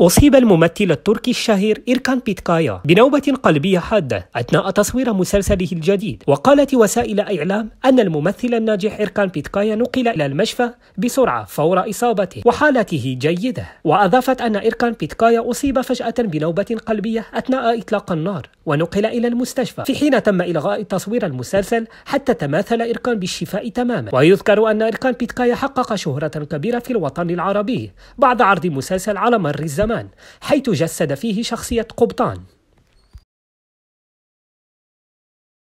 أصيب الممثل التركي الشهير إيركان بيتكايا بنوبة قلبية حادة أثناء تصوير مسلسله الجديد وقالت وسائل إعلام أن الممثل الناجح إيركان بيتكايا نقل إلى المشفى بسرعة فور إصابته وحالته جيدة وأضافت أن إيركان بيتكايا أصيب فجأة بنوبة قلبية أثناء إطلاق النار ونقل إلى المستشفى في حين تم إلغاء تصوير المسلسل حتى تماثل إركان بالشفاء تماما ويذكر أن إركان بيتكايا حقق شهرة كبيرة في الوطن العربي بعد عرض مسلسل على مر الزمان حيث جسد فيه شخصية قبطان